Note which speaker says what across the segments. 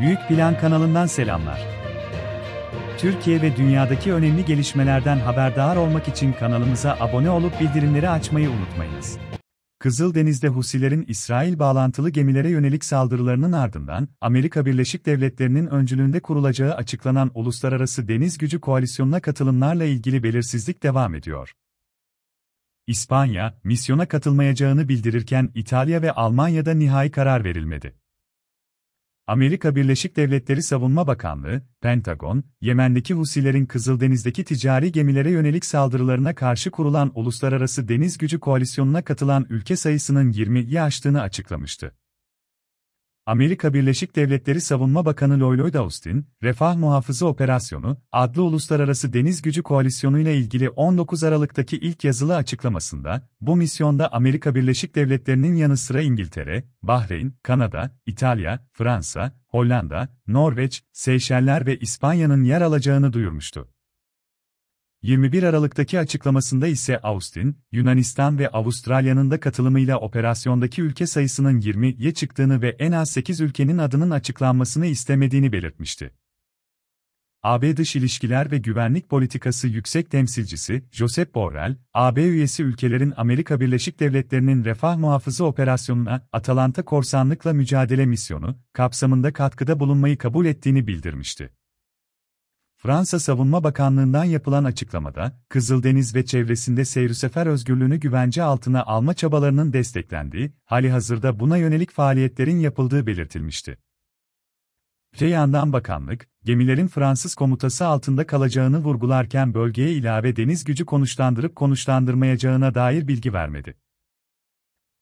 Speaker 1: Büyük Plan kanalından selamlar. Türkiye ve dünyadaki önemli gelişmelerden haberdar olmak için kanalımıza abone olup bildirimleri açmayı unutmayınız. Kızıldeniz'de Husilerin İsrail bağlantılı gemilere yönelik saldırılarının ardından, Amerika Birleşik Devletleri'nin öncülüğünde kurulacağı açıklanan Uluslararası Deniz Gücü Koalisyonu'na katılımlarla ilgili belirsizlik devam ediyor. İspanya, misyona katılmayacağını bildirirken İtalya ve Almanya'da nihai karar verilmedi. Amerika Birleşik Devletleri Savunma Bakanlığı, Pentagon, Yemen'deki Husilerin Kızıldeniz'deki ticari gemilere yönelik saldırılarına karşı kurulan Uluslararası Deniz Gücü Koalisyonu'na katılan ülke sayısının 20'yi aştığını açıklamıştı. Amerika Birleşik Devletleri Savunma Bakanı Lloyd Austin, Refah Muhafızı Operasyonu adlı uluslararası deniz gücü koalisyonu ile ilgili 19 Aralık'taki ilk yazılı açıklamasında, bu misyonda Amerika Birleşik Devletleri'nin yanı sıra İngiltere, Bahreyn, Kanada, İtalya, Fransa, Hollanda, Norveç, Seyşeller ve İspanya'nın yer alacağını duyurmuştu. 21 Aralık'taki açıklamasında ise Austin, Yunanistan ve Avustralya'nın da katılımıyla operasyondaki ülke sayısının 20'ye çıktığını ve en az 8 ülkenin adının açıklanmasını istemediğini belirtmişti. AB Dış İlişkiler ve Güvenlik Politikası Yüksek Temsilcisi Josep Borrell, AB üyesi ülkelerin Amerika Birleşik Devletleri'nin Refah Muhafızı Operasyonu'na Atalanta Korsanlıkla Mücadele Misyonu kapsamında katkıda bulunmayı kabul ettiğini bildirmişti. Fransa Savunma Bakanlığı'ndan yapılan açıklamada, Kızıldeniz ve çevresinde sefer özgürlüğünü güvence altına alma çabalarının desteklendiği, hali hazırda buna yönelik faaliyetlerin yapıldığı belirtilmişti. Öte yandan bakanlık, gemilerin Fransız komutası altında kalacağını vurgularken bölgeye ilave deniz gücü konuşlandırıp konuşlandırmayacağına dair bilgi vermedi.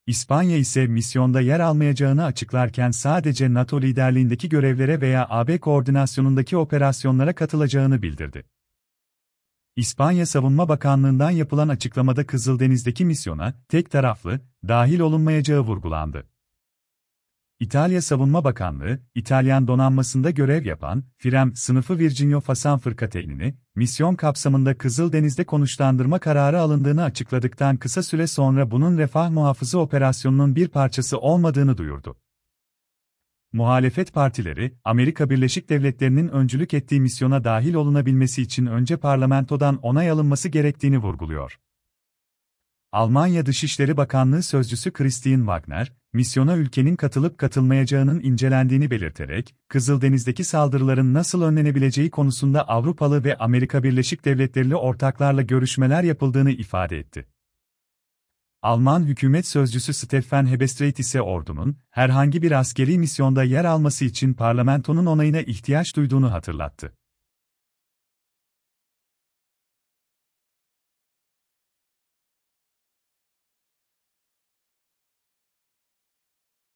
Speaker 1: İspanya ise misyonda yer almayacağını açıklarken sadece NATO liderliğindeki görevlere veya AB koordinasyonundaki operasyonlara katılacağını bildirdi. İspanya Savunma Bakanlığı'ndan yapılan açıklamada Kızıldeniz'deki misyona tek taraflı dahil olunmayacağı vurgulandı. İtalya Savunma Bakanlığı, İtalyan donanmasında görev yapan, Firem sınıfı Virginio Fasan fırkateynini, misyon kapsamında Kızıldeniz'de konuşlandırma kararı alındığını açıkladıktan kısa süre sonra bunun refah muhafızı operasyonunun bir parçası olmadığını duyurdu. Muhalefet partileri, Amerika Birleşik Devletleri'nin öncülük ettiği misyona dahil olunabilmesi için önce parlamentodan onay alınması gerektiğini vurguluyor. Almanya Dışişleri Bakanlığı Sözcüsü Christine Wagner, misyona ülkenin katılıp katılmayacağının incelendiğini belirterek, Kızıldeniz'deki saldırıların nasıl önlenebileceği konusunda Avrupalı ve Amerika Birleşik Devletleri'li ortaklarla görüşmeler yapıldığını ifade etti. Alman hükümet sözcüsü Stefan Hebestreit ise ordunun, herhangi bir askeri misyonda yer alması için parlamentonun onayına ihtiyaç duyduğunu hatırlattı.